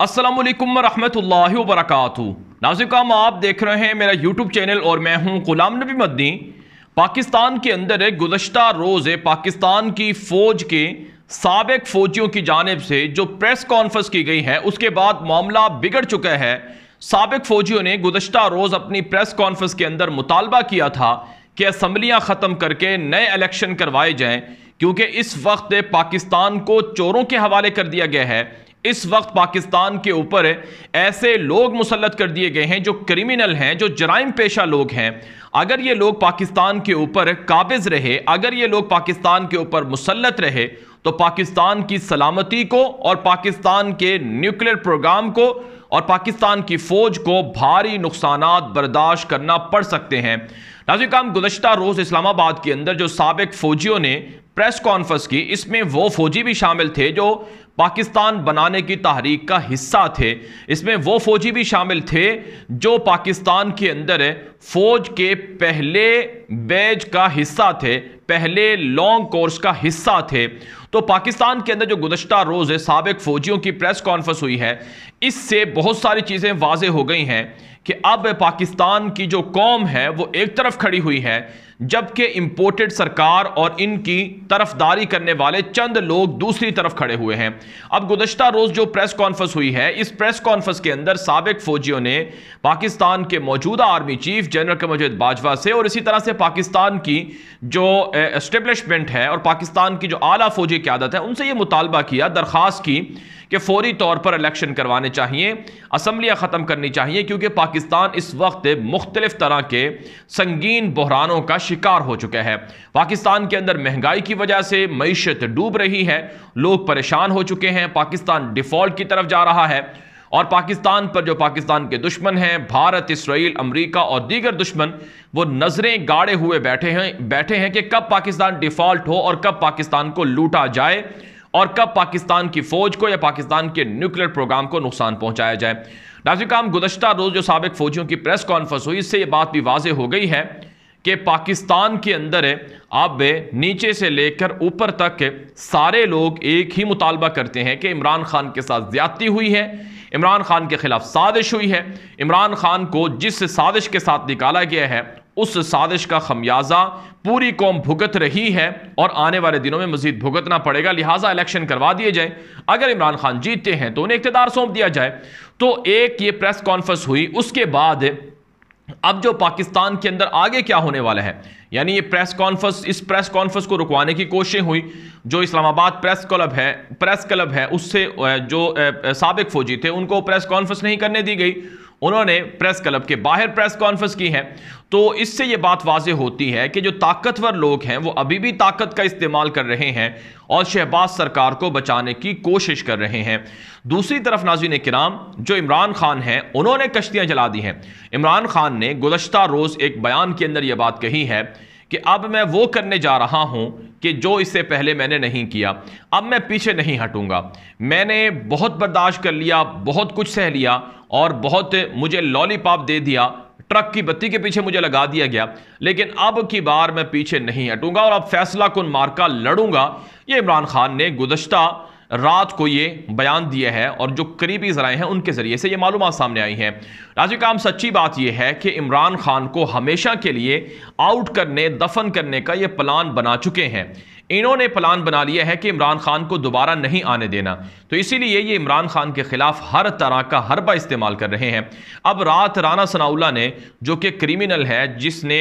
असलम वरहमतुल्ला वरक नाजिक आप देख रहे हैं मेरा यूट्यूब चैनल और मैं हूं गुलाम नबी मद्दी पाकिस्तान के अंदर गुजशत रोज़ पाकिस्तान की फ़ौज के सबक फ़ौजियों की जानब से जो प्रेस कॉन्फ्रेंस की गई है उसके बाद मामला बिगड़ चुका है सबक फ़ौजियों ने गुजशत रोज़ अपनी प्रेस कॉन्फ्रेंस के अंदर मुतालबा किया था कि असम्बलियाँ ख़त्म करके नए इलेक्शन करवाए जाएँ क्योंकि इस वक्त पाकिस्तान को चोरों के हवाले कर दिया गया है इस वक्त पाकिस्तान के ऊपर ऐसे लोग मुसलत कर दिए गए हैं जो क्रिमिनल हैं जो जराइम पेशा लोग हैं अगर ये लोग पाकिस्तान के ऊपर काबिज रहे अगर ये लोग पाकिस्तान के ऊपर मुसलत रहे तो पाकिस्तान की सलामती को और पाकिस्तान के न्यूक्लियर प्रोग्राम को और पाकिस्तान की फौज को भारी नुकसान बर्दाश्त करना पड़ सकते हैं नाजिक काम गुजशत रोज़ इस्लामाबाद के अंदर जो सबक फौजियों ने प्रेस कॉन्फ्रेंस की इसमें वो फौजी भी शामिल थे जो पाकिस्तान बनाने की तहरीक का हिस्सा थे इसमें वो फौजी भी शामिल थे जो पाकिस्तान के अंदर फौज के पहले बैज का हिस्सा थे पहले लॉन्ग कोर्स का हिस्सा थे तो पाकिस्तान के अंदर जो गुजशत रोज़ सबक फ़ौजियों की प्रेस कॉन्फ्रेंस हुई है इससे बहुत सारी चीज़ें वाज हो गई हैं कि अब पाकिस्तान की जो कौम है वो एक तरफ खड़ी हुई है जबकि इंपोर्टेड सरकार और इनकी तरफदारी करने वाले चंद लोग दूसरी तरफ खड़े हुए हैं अब गुजशत रोज़ जो प्रेस कॉन्फ्रेंस हुई है इस प्रेस कॉन्फ्रेंस के अंदर सबक फौजियों ने पाकिस्तान के मौजूदा army chief general Qamar Bajwa से और इसी तरह से पाकिस्तान की जो एस्टेब्लिशमेंट है और पाकिस्तान की जो आला फौजी क्यादत है उनसे ये मुतालबा किया दरख्वास्त की कि फौरी तौर पर इलेक्शन करवाने चाहिए असम्बलियाँ ख़त्म करनी चाहिए क्योंकि पाकिस्तान इस वक्त मुख्तलिफ तरह के संगीन बहरानों का शिकार हो चुके हैं पाकिस्तान के अंदर महंगाई की वजह से मीशत डूब रही है लोग परेशान हो चुके हैं पाकिस्तान डिफॉल्ट की तरफ जा रहा है और पाकिस्तान पर जो पाकिस्तान के दुश्मन हैं भारत इसराइल अमेरिका और दीगर दुश्मन वो नज़रें गाड़े हुए बैठे हैं बैठे हैं कि कब पाकिस्तान डिफ़ॉल्ट हो और कब पाकिस्तान को लूटा जाए और कब पाकिस्तान की फौज को या पाकिस्तान के न्यूक्लियर प्रोग्राम को नुकसान पहुंचाया जाए नाजिक काम गुजशत रोज़ जो सबक फौजियों की प्रेस कॉन्फ्रेंस हुई इससे ये बात भी वाजे हो गई है कि पाकिस्तान के अंदर है अब नीचे से लेकर ऊपर तक सारे लोग एक ही मुतालबा करते हैं कि इमरान खान के साथ ज्यादती हुई है इमरान खान के खिलाफ साजिश हुई है इमरान खान को जिस साजिश के साथ निकाला गया है उस साजिश का खमियाजा पूरी कौम भुगत रही है और आने वाले दिनों में मजीद भुगतना पड़ेगा लिहाजा इलेक्शन करवा दिए जाए अगर इमरान खान जीतते हैं तो उन्हें इकतदार सौंप दिया जाए तो एक ये प्रेस कॉन्फ्रेंस हुई उसके बाद अब जो पाकिस्तान के अंदर आगे क्या होने वाला है यानी ये प्रेस कॉन्फ्रेंस इस प्रेस कॉन्फ्रेंस को रुकवाने की कोशिशें हुई जो इस्लामाबाद प्रेस क्लब है प्रेस क्लब है उससे जो सबक फौजी थे उनको प्रेस कॉन्फ्रेंस नहीं करने दी गई उन्होंने प्रेस क्लब के बाहर प्रेस कॉन्फ्रेंस की है तो इससे ये बात वाज होती है कि जो ताकतवर लोग हैं वो अभी भी ताकत का इस्तेमाल कर रहे हैं और शहबाज सरकार को बचाने की कोशिश कर रहे हैं दूसरी तरफ नाजीन कराम जो इमरान खान हैं उन्होंने कश्तियां जला दी हैं इमरान खान ने गुजशत रोज़ एक बयान के अंदर यह बात कही है कि अब मैं वो करने जा रहा हूँ कि जो इससे पहले मैंने नहीं किया अब मैं पीछे नहीं हटूंगा मैंने बहुत बर्दाश्त कर लिया बहुत कुछ सह लिया और बहुत मुझे लॉलीपॉप दे दिया ट्रक की बत्ती के पीछे मुझे लगा दिया गया लेकिन अब की बार मैं पीछे नहीं हटूंगा और अब फैसला कन मार्का लड़ूंगा ये इमरान खान ने गुजशत रात को ये बयान दिया है और जो करीबी जराए हैं उनके ज़रिए से ये मालूम सामने आई हैं राजीव काम सच्ची बात यह है कि इमरान खान को हमेशा के लिए आउट करने दफन करने का ये प्लान बना चुके हैं इन्होंने प्लान बना लिया है कि इमरान खान को दोबारा नहीं आने देना तो इसीलिए ये इमरान खान के खिलाफ हर तरह का हरबा इस्तेमाल कर रहे हैं अब रात राना सनाउल्ला ने जो कि क्रिमिनल है जिसने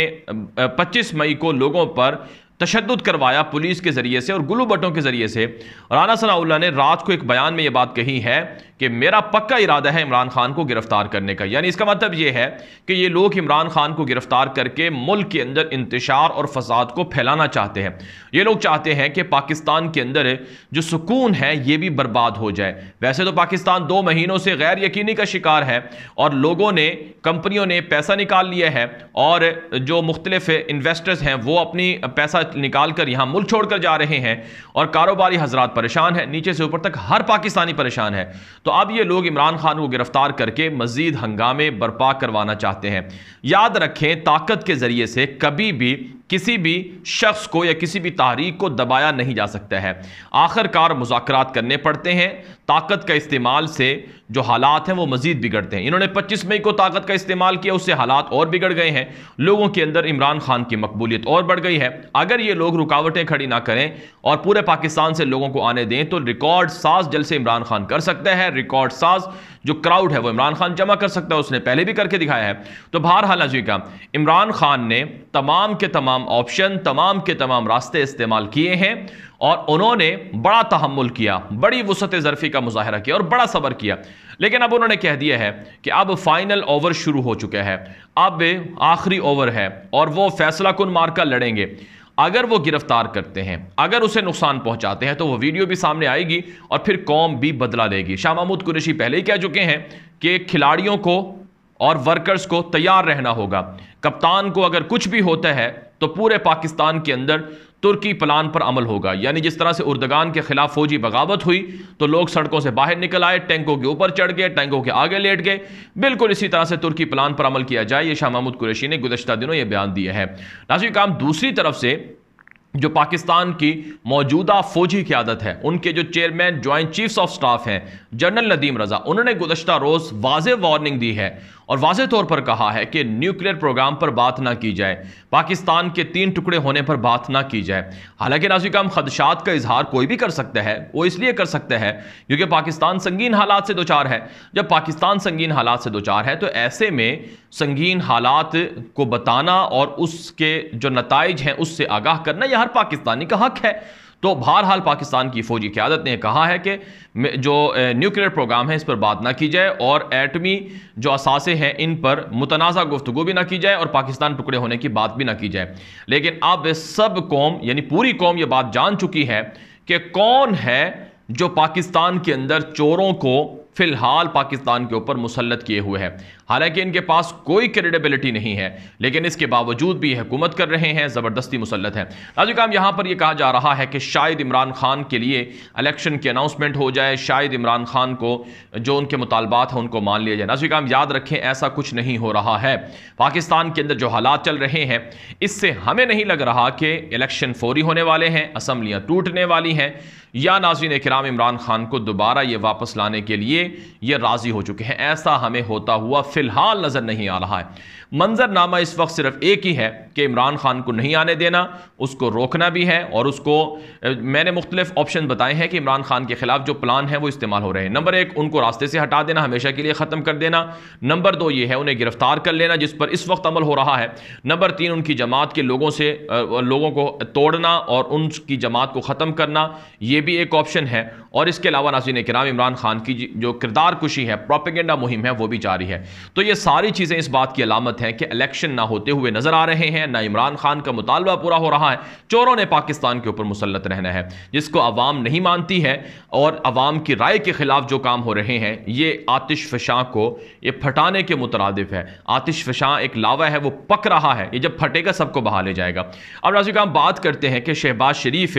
25 मई को लोगों पर तशद करवाया पुलिस के ज़रिए से और गुलू बटों के ज़रिए से राना सनाउल्ला ने रात को एक बयान में ये बात कही है कि मेरा पक्का इरादा है इमरान खान को गिरफ्तार करने का यानी इसका मतलब ये है कि ये लोग इमरान खान को गिरफ्तार करके मुल्क के अंदर इंतशार और फसाद को फैलाना चाहते हैं ये लोग चाहते हैं कि पाकिस्तान के अंदर जो सुकून है ये भी बर्बाद हो जाए वैसे तो पाकिस्तान दो महीनों से गैर यकीनी का शिकार है और लोगों ने कंपनियों ने पैसा निकाल लिया है और जो मुख्तलिफ इन्वेस्टर्स हैं वो अपनी पैसा निकाल निकाल कर यहाँ मुल्क छोड़कर जा रहे हैं और कारोबारी हजरात परेशान हैं नीचे से ऊपर तक हर पाकिस्तानी परेशान है तो अब ये लोग इमरान खान को गिरफ्तार करके मजीद हंगामे बर्पा करवाना चाहते हैं याद रखें ताकत के ज़रिए से कभी भी किसी भी शख्स को या किसी भी तहरीक को दबाया नहीं जा सकता है आखिरकार मुजाकर करने पड़ते हैं ताकत का इस्तेमाल से जो हालात हैं वो मज़ीद बिगड़ते हैं इन्होंने 25 मई को ताकत का इस्तेमाल किया उससे हालात और बिगड़ गए हैं लोगों के अंदर इमरान खान की मकबूलियत और बढ़ गई है अगर ये लोग रुकावटें खड़ी ना करें और पूरे पाकिस्तान से लोगों को आने दें तो रिकॉर्ड साज जल से इमरान खान कर सकता है रिकॉर्ड साज जो क्राउड है वो इमरान खान जमा कर सकता है उसने पहले भी करके दिखाया है तो बहरहाल का इमरान खान ने तमाम के तमाम ऑप्शन तमाम के तमाम रास्ते इस्तेमाल किए हैं और उन्होंने बड़ा तहमुल किया बड़ी वसत ज़रफ़ी का मुजाहरा किया और बड़ा सबर किया लेकिन अब उन्होंने कह दिया है कि अब फाइनल ओवर शुरू हो चुका है अब आखिरी ओवर है और वो फैसला कन मार्का लड़ेंगे अगर वो गिरफ्तार करते हैं अगर उसे नुकसान पहुंचाते हैं तो वो वीडियो भी सामने आएगी और फिर कौम भी बदला लेगी शाह महमूद कुरेशी पहले ही कह चुके हैं कि खिलाड़ियों को और वर्कर्स को तैयार रहना होगा कप्तान को अगर कुछ भी होता है तो पूरे पाकिस्तान के अंदर तुर्की प्लान पर अमल होगा यानी जिस तरह से उर्दगान के खिलाफ फौजी बगावत हुई तो लोग सड़कों से बाहर निकल आए टैंकों के ऊपर चढ़ गए टैंकों के आगे लेट गए बिल्कुल इसी तरह से तुर्की प्लान पर अमल किया जाए ये शाह महमूद कुरैशी ने गुजशत दिनों ये बयान दिया है नाजी काम दूसरी तरफ से जो पाकिस्तान की मौजूदा फौजी क्यादत है उनके जो chairman joint chiefs of staff हैं जनरल नदीम रजा उन्होंने गुजशत रोज़ वाज वार्निंग दी है और वाजे तौर पर कहा है कि न्यूक्लियर प्रोग्राम पर बात ना की जाए पाकिस्तान के तीन टुकड़े होने पर बात ना की जाए हालांकि नाजिक हम खदशात का इजहार कोई भी कर सकते हैं वो इसलिए कर सकते हैं क्योंकि पाकिस्तान संगीन हालात से दो चार है जब पाकिस्तान संगीन हालात से दो चार है तो ऐसे में संगीन हालात को बताना और उसके जो नतज हैं उससे आगाह करना यह हर पाकिस्तानी का हक है तो बहरहाल पाकिस्तान की फौजी क्यादत ने कहा है कि जो न्यूक्लियर प्रोग्राम है इस पर बात ना की जाए और एटमी जो असासे हैं इन पर मुतनाज़ा गुफ्तु भी ना की जाए और पाकिस्तान टुकड़े होने की बात भी ना की जाए लेकिन अब सब कौम यानी पूरी कौम ये बात जान चुकी है कि कौन है जो पाकिस्तान के अंदर चोरों को फिलहाल पाकिस्तान के ऊपर मुसलत किए हुए है हालांकि इनके पास कोई क्रेडिबिलिटी नहीं है लेकिन इसके बावजूद भी हुकूमत कर रहे हैं ज़बरदस्ती मुसलत है नाजुकाम यहाँ पर यह कहा जा रहा है कि शायद इमरान खान के लिए इलेक्शन की अनाउंसमेंट हो जाए शायद इमरान खान को जो उनके मुतालबात हैं उनको मान लिया जाए नाजुकाम याद रखें ऐसा कुछ नहीं हो रहा है पाकिस्तान के अंदर जो हालात चल रहे हैं इससे हमें नहीं लग रहा कि इलेक्शन फौरी होने वाले हैं असम्बलियाँ टूटने वाली हैं या नाजीन कराम इमरान खान को दोबारा ये वापस लाने के लिए ये राज़ी हो चुके हैं ऐसा हमें होता हुआ फिलहाल नज़र नहीं आ रहा है मंजरनामा इस वक्त सिर्फ एक ही है कि इमरान खान को नहीं आने देना उसको रोकना भी है और उसको मैंने मुख्तलिफ ऑप्शन बताए हैं कि इमरान खान के खिलाफ जो प्लान है वो इस्तेमाल हो रहे हैं नंबर एक उनको रास्ते से हटा देना हमेशा के लिए ख़त्म कर देना नंबर दो ये है उन्हें गिरफ्तार कर लेना जिस पर इस वक्त अमल हो रहा है नंबर तीन उनकी जमात के लोगों से लोगों को तोड़ना और उनकी जमात को ख़त्म करना यह भी एक ऑप्शन है और इसके अलावा नाजीन कराम इमरान खान की जो किरदार कुशी है प्रोपिगेंडा मुहिम है वो भी जारी है तो ये सारी चीज़ें इस बात की अलामत गलत है कि इलेक्शन ना होते हुए नजर आ रहे हैं ना इमरान खान का मुतालबा पूरा हो रहा है चोरों ने पाकिस्तान के ऊपर मुसलत रहना है जिसको अवाम नहीं मानती है और अवाम की राय के खिलाफ जो काम हो रहे हैं ये आतिश फशां को ये फटाने के मुतरद है आतिश फशां एक लावा है वो पक रहा है ये जब फटेगा सबको बहा ले जाएगा अब नाजिक काम बात करते हैं कि शहबाज शरीफ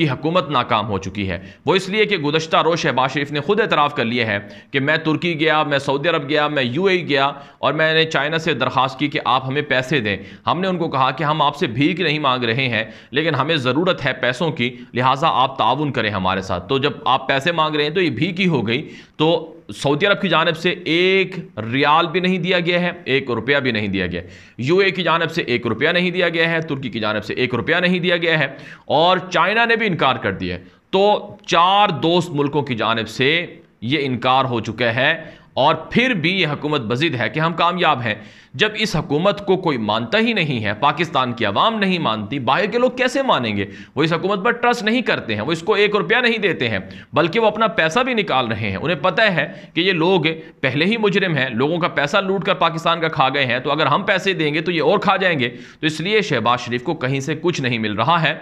की हकूमत नाकाम हो चुकी है वो इसलिए कि गुजशत रोज़ शहबाज शरीफ ने खुद एतराफ़ कर लिया है कि मैं तुर्की गया मैं सऊदी अरब गया मैं यू गया और मैंने चाइना से दरख्वा दरख्वास्त की कि आप हमें पैसे दें हमने उनको कहा कि हम आपसे भीख नहीं मांग रहे हैं लेकिन हमें ज़रूरत है पैसों की लिहाजा आप ताउन करें हमारे साथ तो जब आप पैसे मांग रहे हैं तो ये भीख ही हो गई तो सऊदी अरब की जानब से एक रियाल भी नहीं दिया गया है एक रुपया भी नहीं दिया गया यू ए की जानब से एक रुपया नहीं दिया गया है तुर्की की जानब से एक रुपया नहीं दिया गया है और चाइना ने भी इनकार कर दिया है तो चार दोस्त मुल्कों की जानब से ये इनकार हो चुका है और फिर भी ये हकूमत बजिद है कि हम कामयाब हैं जब इस हकूमत को कोई मानता ही नहीं है पाकिस्तान की आवाम नहीं मानती बाहर के लोग कैसे मानेंगे वो इस हकूमत पर ट्रस्ट नहीं करते हैं वो इसको एक रुपया नहीं देते हैं बल्कि वो अपना पैसा भी निकाल रहे हैं उन्हें पता है कि ये लोग पहले ही मुजरिम हैं लोगों का पैसा लूट कर पाकिस्तान का खा गए हैं तो अगर हम पैसे देंगे तो ये और खा जाएंगे तो इसलिए शहबाज शरीफ को कहीं से कुछ नहीं मिल रहा है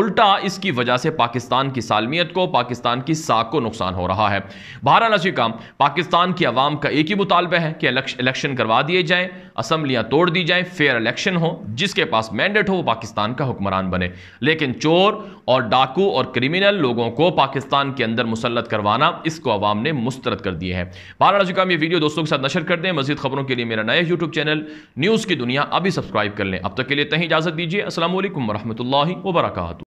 उल्टा इसकी वजह से पाकिस्तान की सालमियत को पाकिस्तान की साख को नुकसान हो रहा है बहरा नसी काम पाकिस्तान की आवाम का एक ही मुतालबा है कि इलेक्शन करवा दिए जाए असम्बलियाँ तोड़ दी जाएं फेयर इलेक्शन हो जिसके पास मैंडेट हो वो पाकिस्तान का हुक्मरान बने लेकिन चोर और डाकू और क्रिमिनल लोगों को पाकिस्तान के अंदर मुसलत करवाना इसको अवाम ने मुस्तरद कर दिए हैं बारह चुका ये वीडियो दोस्तों के साथ नशर कर दें मजीद खबरों के लिए मेरा नया यूट्यूब चैनल न्यूज़ की दुनिया अभी सब्सक्राइब कर लें अब तक के लिए तहीं इजाज़त दीजिए असल वरहमल वर्का